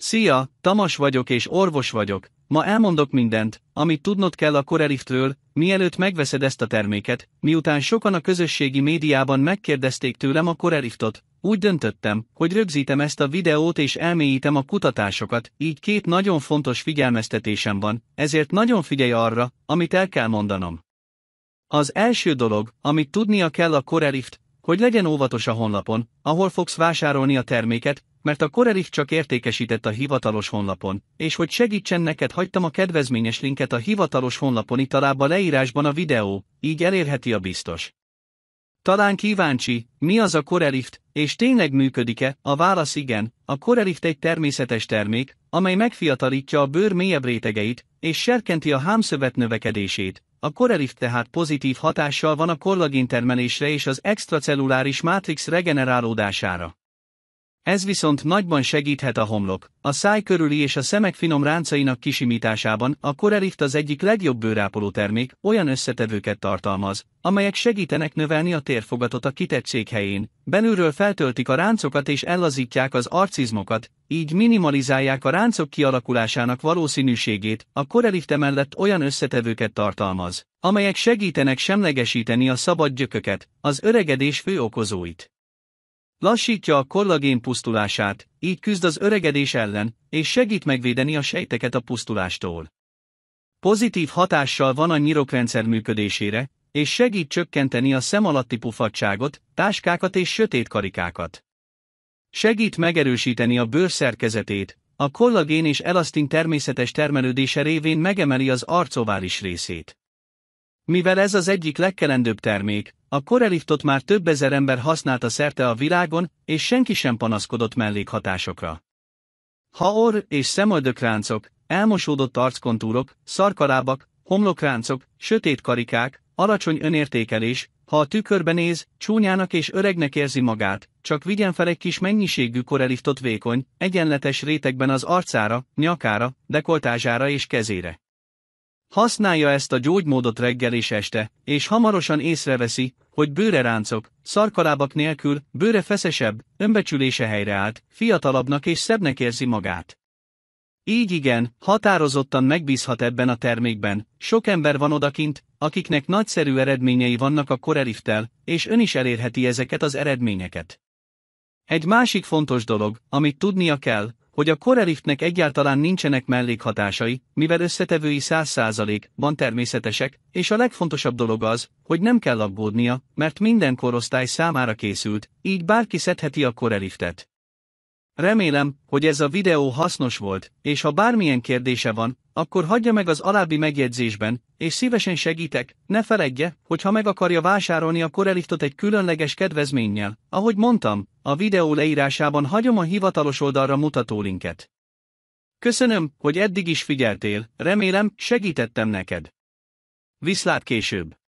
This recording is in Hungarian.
Szia, Tamas vagyok és orvos vagyok, ma elmondok mindent, amit tudnod kell a Coreliftről, mielőtt megveszed ezt a terméket, miután sokan a közösségi médiában megkérdezték tőlem a Coreliftot, úgy döntöttem, hogy rögzítem ezt a videót és elmélyítem a kutatásokat, így két nagyon fontos figyelmeztetésem van, ezért nagyon figyelj arra, amit el kell mondanom. Az első dolog, amit tudnia kell a Corelift, hogy legyen óvatos a honlapon, ahol fogsz vásárolni a terméket, mert a Korerich csak értékesített a hivatalos honlapon, és hogy segítsen neked hagytam a kedvezményes linket a hivatalos honlapon itt alább a leírásban a videó, így elérheti a biztos. Talán kíváncsi, mi az a Korelift, és tényleg működik-e? A válasz igen, a Korelift egy természetes termék, amely megfiatalítja a bőr mélyebb rétegeit, és serkenti a hámszövet növekedését. A Korelift tehát pozitív hatással van a kollagén termelésre és az extracelluláris mátrix regenerálódására. Ez viszont nagyban segíthet a homlok, a száj körüli és a szemek finom ráncainak kisimításában, a Corelift az egyik legjobb bőrápoló termék, olyan összetevőket tartalmaz, amelyek segítenek növelni a térfogatot a kitettség helyén, belülről feltöltik a ráncokat és ellazítják az arcizmokat, így minimalizálják a ráncok kialakulásának valószínűségét, a Corelift emellett olyan összetevőket tartalmaz, amelyek segítenek semlegesíteni a szabad gyököket, az öregedés fő okozóit. Lassítja a kollagén pusztulását, így küzd az öregedés ellen, és segít megvédeni a sejteket a pusztulástól. Pozitív hatással van a nyirokrendszer működésére, és segít csökkenteni a szem alatti pufadságot, táskákat és sötét karikákat. Segít megerősíteni a bőr szerkezetét, a kollagén és elasztin természetes termelődése révén megemeli az arcovális részét. Mivel ez az egyik legkelendőbb termék, a koreliftot már több ezer ember használta szerte a világon, és senki sem panaszkodott mellékhatásokra. Ha orr és szemöldökráncok, elmosódott arckontúrok, szarkalábak, homlokráncok, sötét karikák, alacsony önértékelés, ha a tükörbe néz, csúnyának és öregnek érzi magát, csak vigyen fel egy kis mennyiségű koreliftot vékony, egyenletes rétegben az arcára, nyakára, dekoltázsára és kezére. Használja ezt a gyógymódot reggel és este, és hamarosan észreveszi, hogy bőre ráncok, szarkalábak nélkül, bőre feszesebb, önbecsülése helyreállt, fiatalabbnak és szebbnek érzi magát. Így igen, határozottan megbízhat ebben a termékben, sok ember van odakint, akiknek nagyszerű eredményei vannak a korelifttel, és ön is elérheti ezeket az eredményeket. Egy másik fontos dolog, amit tudnia kell, hogy a koreliftnek egyáltalán nincsenek mellékhatásai, mivel összetevői 100%-ban természetesek, és a legfontosabb dolog az, hogy nem kell aggódnia, mert minden korosztály számára készült, így bárki szedheti a koreliftet. Remélem, hogy ez a videó hasznos volt, és ha bármilyen kérdése van, akkor hagyja meg az alábbi megjegyzésben, és szívesen segítek, ne feledje, hogy ha meg akarja vásárolni a koreliftot egy különleges kedvezménnyel, ahogy mondtam, a videó leírásában hagyom a hivatalos oldalra mutató linket. Köszönöm, hogy eddig is figyeltél, remélem, segítettem neked. Viszlát később!